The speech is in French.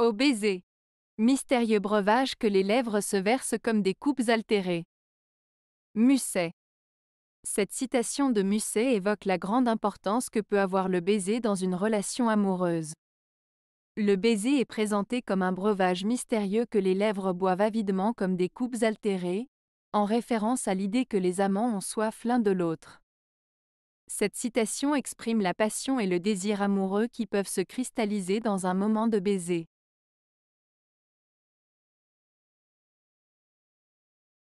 Au baiser. Mystérieux breuvage que les lèvres se versent comme des coupes altérées. Musset. Cette citation de Musset évoque la grande importance que peut avoir le baiser dans une relation amoureuse. Le baiser est présenté comme un breuvage mystérieux que les lèvres boivent avidement comme des coupes altérées, en référence à l'idée que les amants ont soif l'un de l'autre. Cette citation exprime la passion et le désir amoureux qui peuvent se cristalliser dans un moment de baiser.